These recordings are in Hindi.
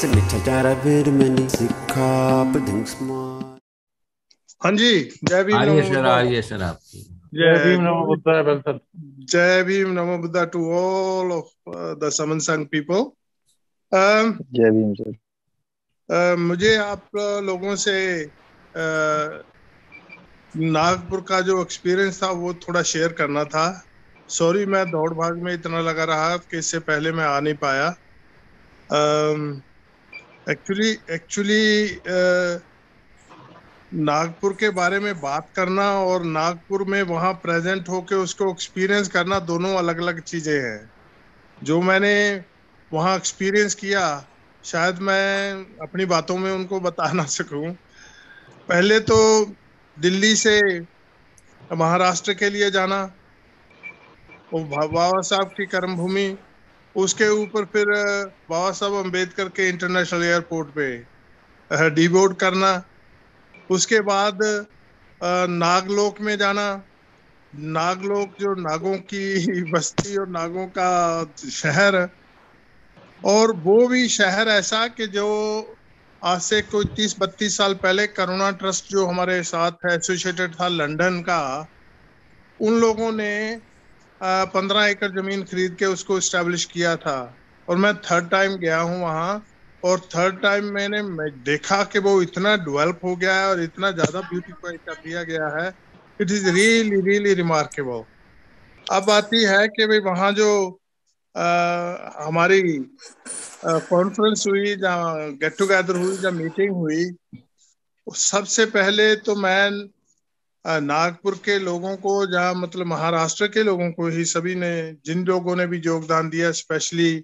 हाँ जी जय भीम आइए सर आइए सर आप जय Bhim Namo Buddha well sir Jai Bhim Namo Buddha to all of the समन संग पीपल जय भीम सर मुझे आप uh, लोगों से uh, नागपुर का जो एक्सपीरियंस था वो थोड़ा शेयर करना था सॉरी मैं दौड़ भाग में इतना लगा रहा कि इससे पहले मैं आ नहीं पाया um, एक्चुअली एक्चुअली नागपुर के बारे में बात करना और नागपुर में वहाँ प्रेजेंट होके उसको एक्सपीरियंस करना दोनों अलग अलग चीज़ें हैं जो मैंने वहाँ एक्सपीरियंस किया शायद मैं अपनी बातों में उनको बता ना सकू पहले तो दिल्ली से महाराष्ट्र के लिए जाना और बाबा साहब की कर्मभूमि उसके ऊपर फिर बाबा साहब अम्बेडकर के इंटरनेशनल एयरपोर्ट पे डिबोर्ड करना उसके बाद नागलोक में जाना नागलोक जो नागों की बस्ती और नागों का शहर और वो भी शहर ऐसा कि जो आज से कोई तीस बत्तीस साल पहले करुणा ट्रस्ट जो हमारे साथ एसोसिएटेड था लंदन का उन लोगों ने पंद्रह एकड़ जमीन खरीद के उसको इस्टेब्लिश किया था और मैं थर्ड टाइम गया हूँ वहाँ और थर्ड टाइम मैंने मैं देखा कि वो इतना डेवलप हो गया है और इतना ज़्यादा ब्यूटीफाई कर दिया गया है it is really really remarkable अब आती है कि भाई वहाँ जो आ, हमारी कॉन्फ्रेंस हुई जहाँ गेट टुगेदर हुई जहाँ मीटिंग हुई सबसे पहले तो मैं नागपुर के लोगों को या मतलब महाराष्ट्र के लोगों को ही सभी ने जिन लोगों ने भी योगदान दिया specially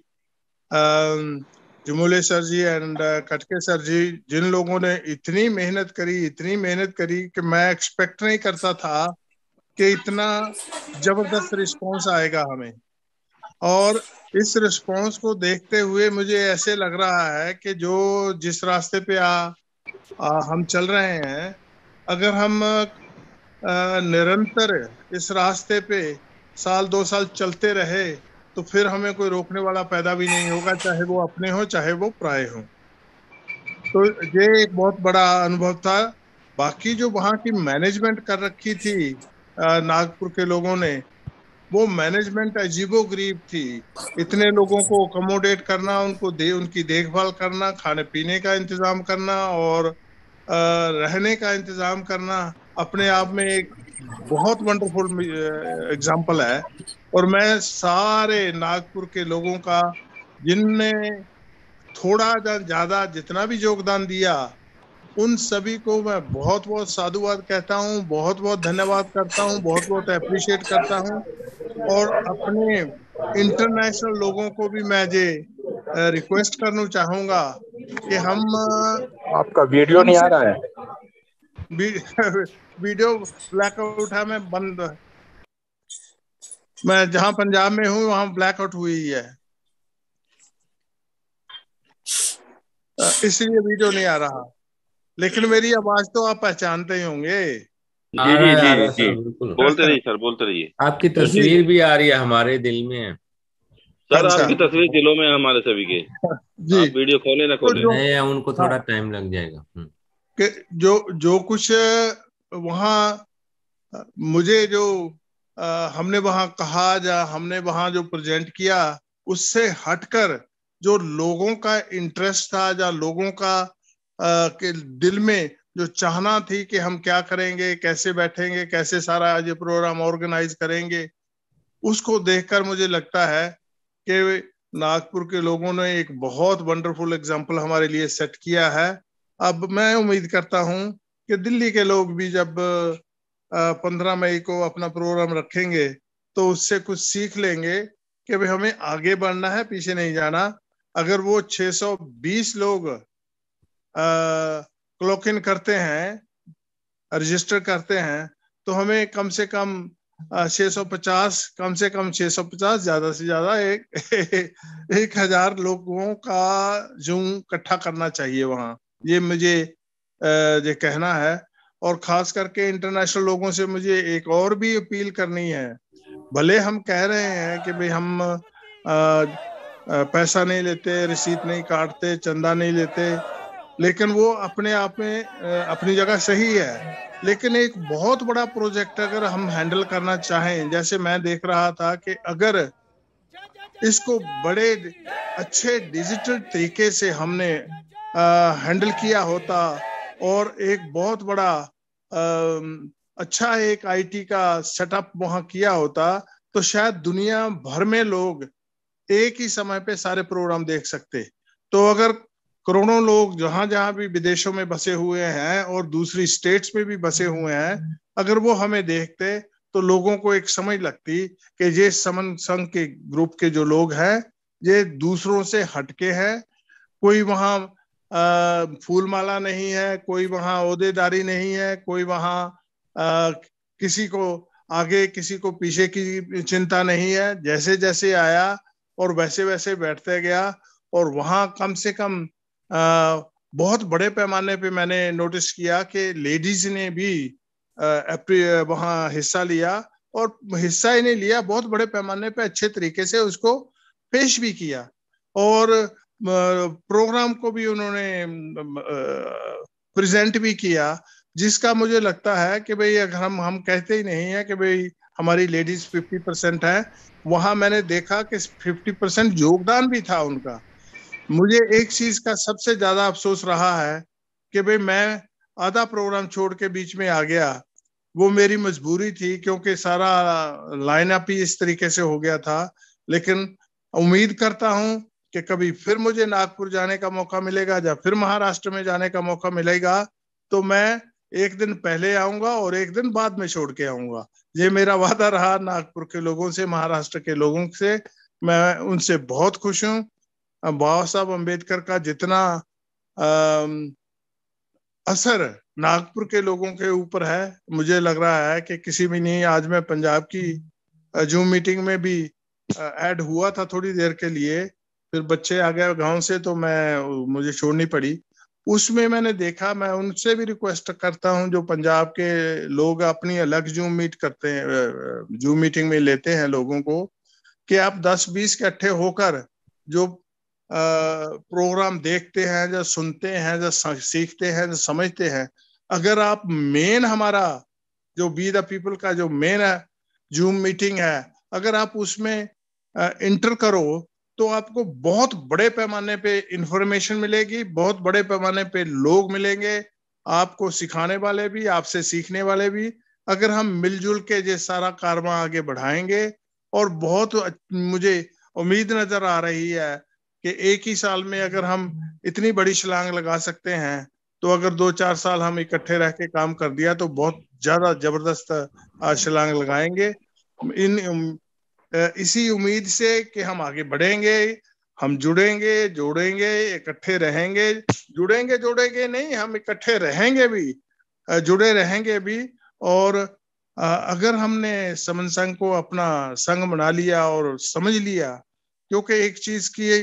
Jamule sir ji and Katke sir ji जिन लोगों ने इतनी मेहनत करी इतनी मेहनत करी कि मैं एक्सपेक्ट नहीं करता था कि इतना जबरदस्त रिस्पांस आएगा हमें और इस रिस्पांस को देखते हुए मुझे ऐसे लग रहा है कि जो जिस रास्ते पे आ, आ हम चल रहे हैं अगर हम निरंतर इस रास्ते पे साल दो साल चलते रहे तो फिर हमें कोई रोकने वाला पैदा भी नहीं होगा चाहे वो अपने हो चाहे वो प्राय हो तो ये एक बहुत बड़ा अनुभव था बाकी जो वहाँ की मैनेजमेंट कर रखी थी नागपुर के लोगों ने वो मैनेजमेंट अजीबो गरीब थी इतने लोगों को अकोमोडेट करना उनको दे उनकी देखभाल करना खाने पीने का इंतज़ाम करना और रहने का इंतज़ाम करना अपने आप में एक बहुत वंडरफुल एग्जाम्पल uh, है और मैं सारे नागपुर के लोगों का जिनने थोड़ा या ज़्यादा जितना भी योगदान दिया उन सभी को मैं बहुत बहुत साधुवाद कहता हूँ बहुत बहुत धन्यवाद करता हूँ बहुत बहुत अप्रिशिएट करता हूँ और अपने इंटरनेशनल लोगों को भी मैं जे रिक्वेस्ट uh, करना चाहूंगा कि हम uh, आपका वीडियो नहीं आ रहा है वीडियो ब्लैकआउट है मैं बंद मैं जहां पंजाब में हूँ वहां ब्लैकआउट हुई है इसलिए वीडियो नहीं आ रहा लेकिन मेरी आवाज तो आप पहचानते ही होंगे जी जी हाँ, जी जी बोलते रहिए सर बोलते रहिए आपकी तस्वीर भी आ रही है हमारे दिल में सर अच्छा। आपकी तस्वीर दिलों में हमारे सभी के जी आप वीडियो खोले ना तो खोले तो नहीं उनको हाँ। थोड़ा टाइम लग जाएगा हम्म। जो जो कुछ वहाँ मुझे जो आ, हमने वहाँ कहा या हमने वहाँ जो प्रेजेंट किया उससे हटकर जो लोगों का इंटरेस्ट था या लोगों का आ, के दिल में जो चाहना थी कि हम क्या करेंगे कैसे बैठेंगे कैसे सारा ये प्रोग्राम ऑर्गेनाइज करेंगे उसको देखकर मुझे लगता है कि नागपुर के लोगों ने एक बहुत वंडरफुल एग्जाम्पल हमारे लिए सेट किया है अब मैं उम्मीद करता हूँ कि दिल्ली के लोग भी जब पंद्रह मई को अपना प्रोग्राम रखेंगे तो उससे कुछ सीख लेंगे कि भाई हमें आगे बढ़ना है पीछे नहीं जाना अगर वो 620 लोग क्लॉक इन करते हैं रजिस्टर करते हैं तो हमें कम से कम 650 कम से कम 650 ज्यादा से ज्यादा एक एक हजार लोगों का जूम इकट्ठा करना चाहिए वहाँ ये मुझे ये कहना है और खास करके इंटरनेशनल लोगों से मुझे एक और भी अपील करनी है भले हम कह रहे हैं कि भाई हम पैसा नहीं लेते रिसीट नहीं काटते चंदा नहीं लेते लेकिन वो अपने आप में अपनी जगह सही है लेकिन एक बहुत बड़ा प्रोजेक्ट अगर हम हैंडल करना चाहें जैसे मैं देख रहा था कि अगर इसको बड़े अच्छे डिजिटल तरीके से हमने आ, हैंडल किया होता और एक बहुत बड़ा अच्छा एक आईटी का सेटअप वहां किया होता तो शायद दुनिया भर में लोग एक ही समय पे सारे प्रोग्राम देख सकते तो अगर करोड़ों लोग जहां जहां भी विदेशों में बसे हुए हैं और दूसरी स्टेट्स में भी बसे हुए हैं अगर वो हमें देखते तो लोगों को एक समझ लगती कि ये समन संघ के ग्रुप के जो लोग हैं ये दूसरों से हटके हैं कोई वहां फूलमाला नहीं है कोई वहां अहदेदारी नहीं है कोई वहां किसी को आगे किसी को पीछे की चिंता नहीं है जैसे जैसे आया और वैसे वैसे बैठते गया और वहाँ कम से कम आ, बहुत बड़े पैमाने पे मैंने नोटिस किया कि लेडीज ने भी वहां हिस्सा लिया और हिस्सा ही नहीं लिया बहुत बड़े पैमाने पे अच्छे तरीके से उसको पेश भी किया और प्रोग्राम को भी उन्होंने प्रेजेंट भी किया जिसका मुझे लगता है कि भाई अगर हम हम कहते ही नहीं है कि भाई हमारी लेडीज 50 परसेंट है वहां मैंने देखा कि 50 परसेंट योगदान भी था उनका मुझे एक चीज का सबसे ज्यादा अफसोस रहा है कि भाई मैं आधा प्रोग्राम छोड़ के बीच में आ गया वो मेरी मजबूरी थी क्योंकि सारा लाइनअप ही इस तरीके से हो गया था लेकिन उम्मीद करता हूँ कि कभी फिर मुझे नागपुर जाने का मौका मिलेगा या फिर महाराष्ट्र में जाने का मौका मिलेगा तो मैं एक दिन पहले आऊंगा और एक दिन बाद में छोड़ के आऊंगा ये मेरा वादा रहा नागपुर के लोगों से महाराष्ट्र के लोगों से मैं उनसे बहुत खुश हूँ बाबा साहब अम्बेडकर का जितना आ, असर नागपुर के लोगों के ऊपर है मुझे लग रहा है कि किसी भी नहीं आज मैं पंजाब की जूम मीटिंग में भी ऐड हुआ था थोड़ी देर के लिए फिर बच्चे आ गए गांव से तो मैं मुझे छोड़नी पड़ी उसमें मैंने देखा मैं उनसे भी रिक्वेस्ट करता हूं जो पंजाब के लोग अपनी अलग जूम मीट करते हैं जूम मीटिंग में लेते हैं लोगों को कि आप 10-20 इकट्ठे होकर जो आ, प्रोग्राम देखते हैं या सुनते हैं या सीखते हैं या समझते हैं अगर आप मेन हमारा जो बी द पीपल का जो मेन है जूम मीटिंग है अगर आप उसमें इंटर करो तो आपको बहुत बड़े पैमाने पे इंफॉर्मेशन मिलेगी बहुत बड़े पैमाने पे लोग मिलेंगे आपको सिखाने वाले भी आपसे सीखने वाले भी अगर हम मिलजुल के ये सारा कारवा आगे बढ़ाएंगे और बहुत मुझे उम्मीद नजर आ रही है कि एक ही साल में अगर हम इतनी बड़ी छलांग लगा सकते हैं तो अगर दो चार साल हम इकट्ठे रह के काम कर दिया तो बहुत ज्यादा जबरदस्त छलांग लगाएंगे इन इसी उम्मीद से कि हम आगे बढ़ेंगे हम जुड़ेंगे जोड़ेंगे इकट्ठे रहेंगे जुड़ेंगे जोड़ेंगे नहीं हम इकट्ठे रहेंगे भी जुड़े रहेंगे भी और अगर हमने समन संघ को अपना संघ बना लिया और समझ लिया क्योंकि एक चीज की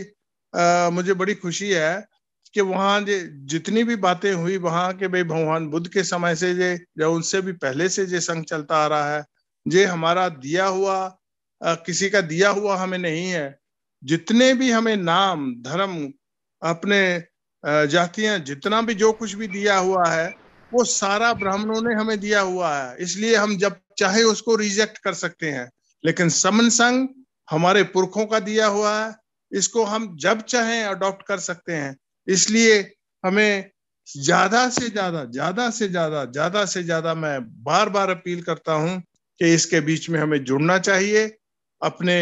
मुझे बड़ी खुशी है कि जे जितनी भी बातें हुई वहां के भाई भगवान बुद्ध के समय से जे या उनसे भी पहले से जे संघ चलता आ रहा है जे हमारा दिया हुआ किसी का दिया हुआ हमें नहीं है जितने भी हमें नाम धर्म अपने जातियां जितना भी जो कुछ भी दिया हुआ है वो सारा ब्राह्मणों ने हमें दिया हुआ है इसलिए हम जब चाहे उसको रिजेक्ट कर सकते हैं लेकिन समन संग हमारे पुरखों का दिया हुआ है इसको हम जब चाहें अडॉप्ट कर सकते हैं इसलिए हमें ज्यादा से ज्यादा ज्यादा से ज्यादा ज्यादा से ज्यादा मैं बार बार अपील करता हूं कि इसके बीच में हमें जुड़ना चाहिए अपने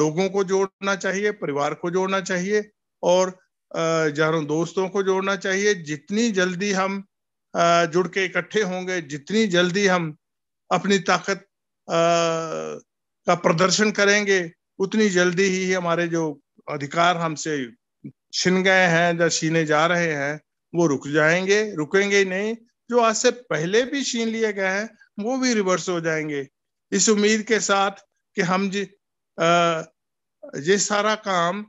लोगों को जोड़ना चाहिए परिवार को जोड़ना चाहिए और यारों दोस्तों को जोड़ना चाहिए जितनी जल्दी हम जुड़ के इकट्ठे होंगे जितनी जल्दी हम अपनी ताकत का प्रदर्शन करेंगे उतनी जल्दी ही हमारे जो अधिकार हमसे छिन गए हैं या छीने जा रहे हैं वो रुक जाएंगे रुकेंगे ही नहीं जो आज से पहले भी छीन लिए गए हैं वो भी रिवर्स हो जाएंगे इस उम्मीद के साथ कि हम जे ये सारा काम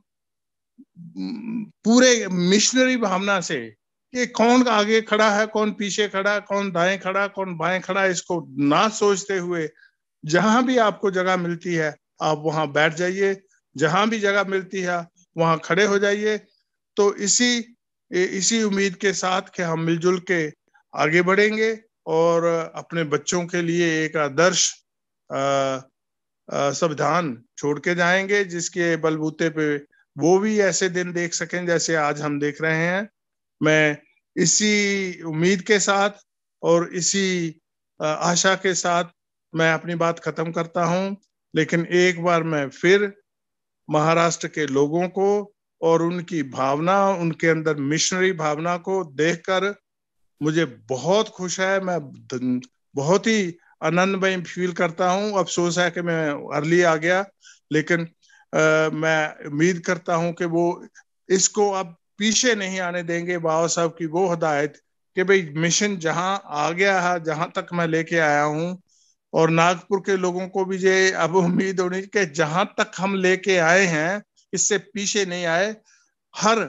पूरे मिशनरी भावना से कि कौन आगे खड़ा है कौन पीछे खड़ा कौन दाएं खड़ा कौन बाएं खड़ा है इसको ना सोचते हुए जहां भी आपको जगह मिलती है आप वहां बैठ जाइए जहां भी जगह मिलती है वहां खड़े हो जाइए तो इसी इसी उम्मीद के साथ कि हम मिलजुल के आगे बढ़ेंगे और अपने बच्चों के लिए एक आदर्श अः संविधान छोड़ के जाएंगे जिसके बलबूते पे वो भी ऐसे दिन देख सकें जैसे आज हम देख रहे हैं मैं इसी उम्मीद के साथ और इसी आशा के साथ मैं अपनी बात खत्म करता हूं लेकिन एक बार मैं फिर महाराष्ट्र के लोगों को और उनकी भावना उनके अंदर मिशनरी भावना को देखकर मुझे बहुत खुश है मैं बहुत ही आनंद में फील करता हूँ अफसोस है कि मैं अर्ली आ गया लेकिन आ, मैं उम्मीद करता हूँ कि वो इसको अब पीछे नहीं आने देंगे बाबा साहब की वो हदायत कि भाई मिशन जहाँ आ गया है जहां तक मैं लेके आया हूँ और नागपुर के लोगों को भी ये अब उम्मीद होनी कि जहां तक हम लेके आए हैं इससे पीछे नहीं आए हर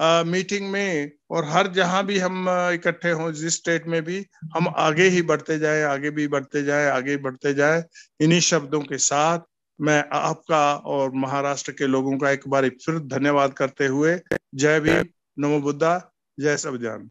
मीटिंग में और हर जहां भी हम इकट्ठे हों जिस स्टेट में भी हम आगे ही बढ़ते जाए आगे भी बढ़ते जाए आगे बढ़ते जाए इन्हीं शब्दों के साथ मैं आपका और महाराष्ट्र के लोगों का एक बार फिर धन्यवाद करते हुए जय भीम नमो बुद्धा जय सब जान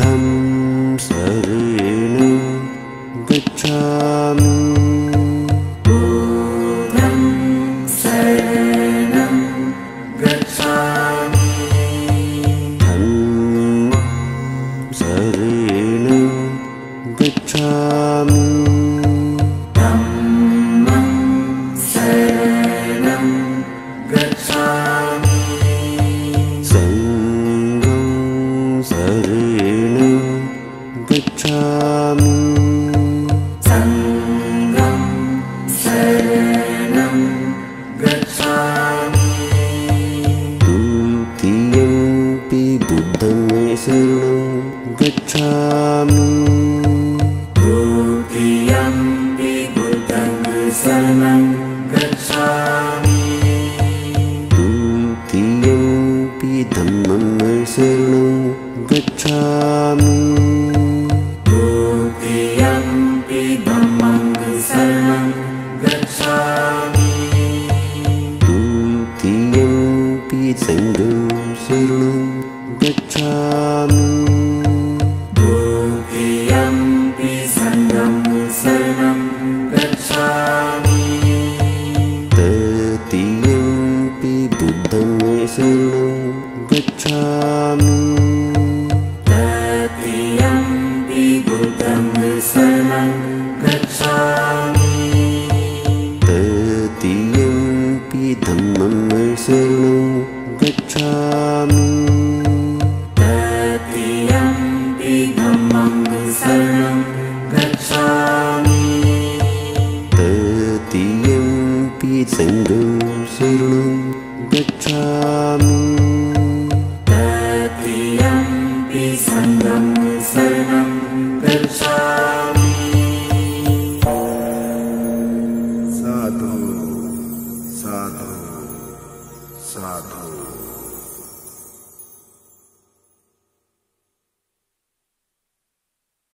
कथं सरेण गच्छामि single